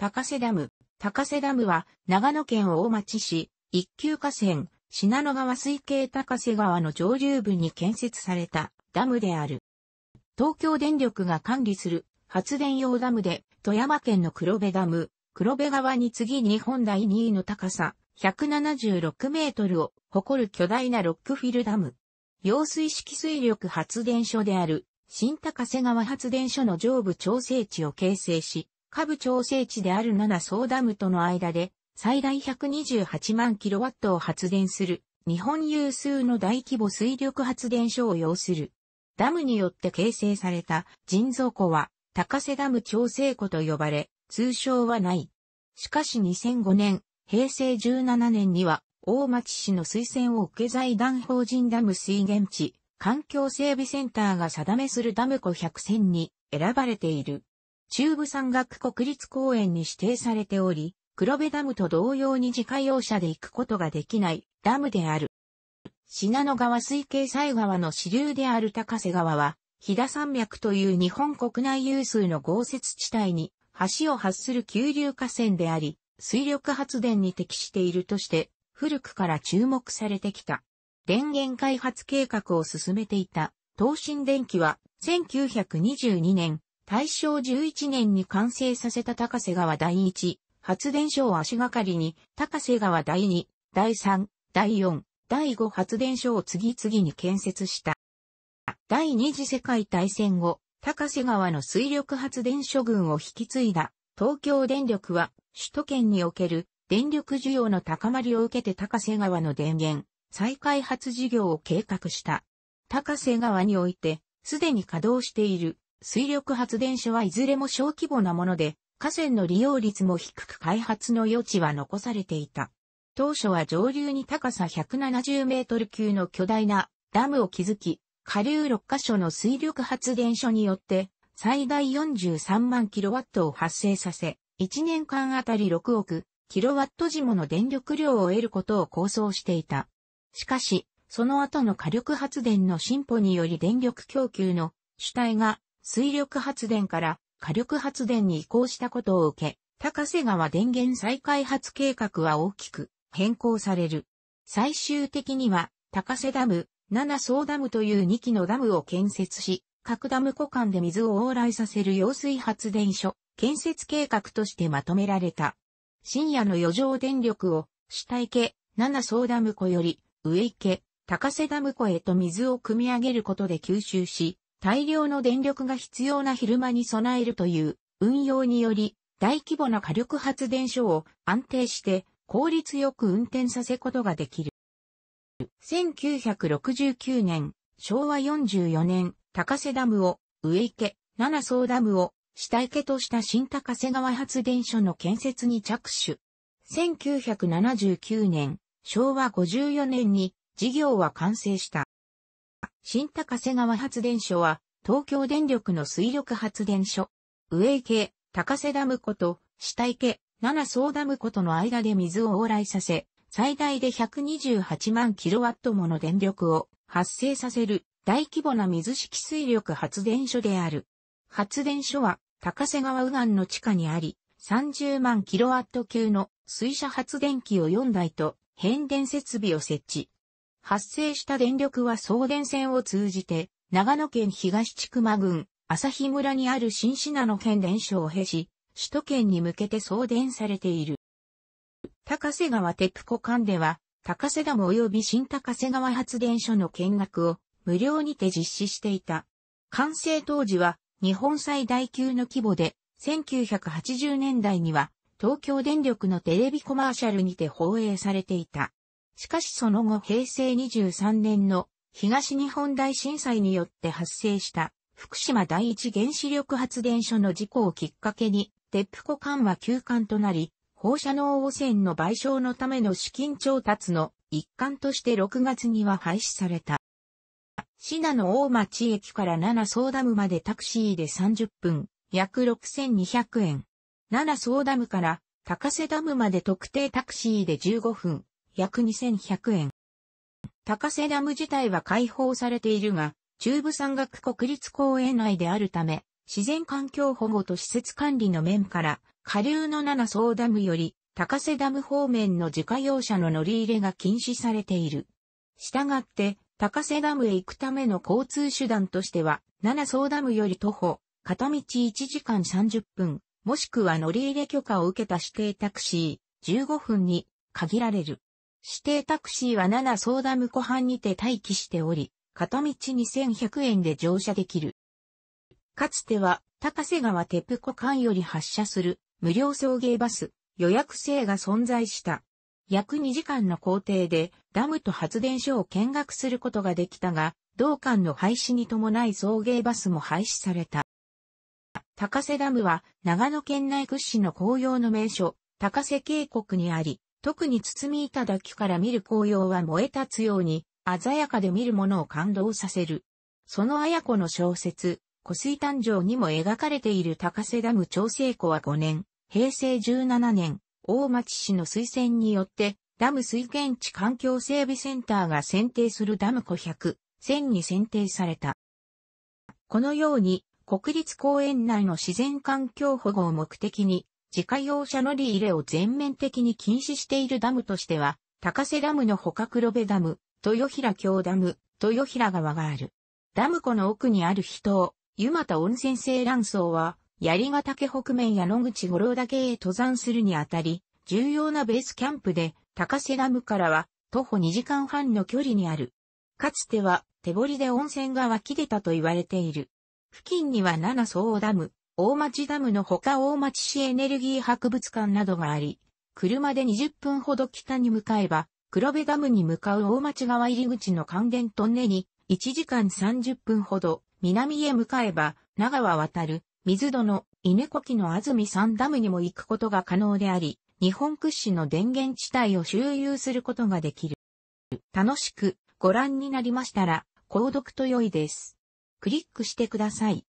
高瀬ダム。高瀬ダムは、長野県大町市、一級河川、信濃川水系高瀬川の上流部に建設されたダムである。東京電力が管理する発電用ダムで、富山県の黒部ダム、黒部川に次日本第2位の高さ176メートルを誇る巨大なロックフィルダム。揚水式水力発電所である新高瀬川発電所の上部調整地を形成し、下部調整地である7層ダムとの間で最大128万キロワットを発電する日本有数の大規模水力発電所を要する。ダムによって形成された人造湖は高瀬ダム調整湖と呼ばれ、通称はない。しかし2005年、平成17年には大町市の推薦を受け財団法人ダム水源地環境整備センターが定めするダム湖100選に選ばれている。中部山岳国立公園に指定されており、黒部ダムと同様に自家用車で行くことができないダムである。信濃川水系西川の支流である高瀬川は、飛騨山脈という日本国内有数の豪雪地帯に橋を発する急流河川であり、水力発電に適しているとして、古くから注目されてきた。電源開発計画を進めていた東進電機は1922年大正11年に完成させた高瀬川第一発電所を足がかりに、高瀬川第二、第三、第四、第五発電所を次々に建設した。第二次世界大戦後、高瀬川の水力発電所群を引き継いだ東京電力は首都圏における電力需要の高まりを受けて高瀬川の電源再開発事業を計画した。高瀬川においてすでに稼働している水力発電所はいずれも小規模なもので、河川の利用率も低く開発の余地は残されていた。当初は上流に高さ170メートル級の巨大なダムを築き、下流6カ所の水力発電所によって最大43万キロワットを発生させ、1年間あたり6億キロワット時もの電力量を得ることを構想していた。しかし、その後の火力発電の進歩により電力供給の主体が水力発電から火力発電に移行したことを受け、高瀬川電源再開発計画は大きく変更される。最終的には、高瀬ダム、七層ダムという2基のダムを建設し、各ダム湖間で水を往来させる揚水発電所、建設計画としてまとめられた。深夜の余剰電力を、主体系、七層ダム湖より、上池、高瀬ダム湖へと水を汲み上げることで吸収し、大量の電力が必要な昼間に備えるという運用により、大規模な火力発電所を安定して効率よく運転させことができる。1969年、昭和44年、高瀬ダムを上池、七層ダムを下池とした新高瀬川発電所の建設に着手。1979年、昭和54年に事業は完成した。新高瀬川発電所は、東京電力の水力発電所。上池、高瀬ダム湖と、下池、七層ダム湖との間で水を往来させ、最大で128万キロワットもの電力を発生させる大規模な水式水力発電所である。発電所は高瀬川右岸の地下にあり、30万キロワット級の水車発電機を4台と変電設備を設置。発生した電力は送電線を通じて、長野県東千曲郡、朝日村にある新信濃県電所を経し、首都圏に向けて送電されている。高瀬川鉄湖間では、高瀬ダム及び新高瀬川発電所の見学を無料にて実施していた。完成当時は日本最大級の規模で、1980年代には東京電力のテレビコマーシャルにて放映されていた。しかしその後平成23年の東日本大震災によって発生した福島第一原子力発電所の事故をきっかけに、鉄ッコ緩は休館となり、放射能汚染の賠償のための資金調達の一環として6月には廃止された。品の大町駅から七総ダムまでタクシーで30分、約6200円。七総ダムから高瀬ダムまで特定タクシーで15分、約2100円。高瀬ダム自体は開放されているが、中部山岳国立公園内であるため、自然環境保護と施設管理の面から、下流の七層ダムより、高瀬ダム方面の自家用車の乗り入れが禁止されている。したがって、高瀬ダムへ行くための交通手段としては、七層ダムより徒歩、片道1時間30分、もしくは乗り入れ許可を受けた指定タクシー、15分に限られる。指定タクシーは7相談無湖畔にて待機しており、片道2100円で乗車できる。かつては、高瀬川テプ湖間より発車する無料送迎バス予約制が存在した。約2時間の工程でダムと発電所を見学することができたが、同館の廃止に伴い送迎バスも廃止された。高瀬ダムは長野県内屈指の紅葉の名所、高瀬渓谷にあり、特に包み板だけから見る紅葉は燃え立つように、鮮やかで見るものを感動させる。その綾子の小説、湖水誕生にも描かれている高瀬ダム調整湖は5年、平成17年、大町市の推薦によって、ダム水源地環境整備センターが選定するダム湖100、1000に選定された。このように、国立公園内の自然環境保護を目的に、自家用車乗り入れを全面的に禁止しているダムとしては、高瀬ダムのほか黒部ダム、豊平京ダム、豊平川がある。ダム湖の奥にある秘湯、湯又温泉西卵層は、槍ヶ岳北面や野口五郎岳へ登山するにあたり、重要なベースキャンプで、高瀬ダムからは、徒歩2時間半の距離にある。かつては、手掘りで温泉が湧き出たと言われている。付近には七層ダム、大町ダムのほか大町市エネルギー博物館などがあり、車で20分ほど北に向かえば、黒部ダムに向かう大町川入り口の関元トンネに、1時間30分ほど、南へ向かえば、長は渡る、水戸の稲子木の安住山ダムにも行くことが可能であり、日本屈指の電源地帯を周遊することができる。楽しくご覧になりましたら、購読と良いです。クリックしてください。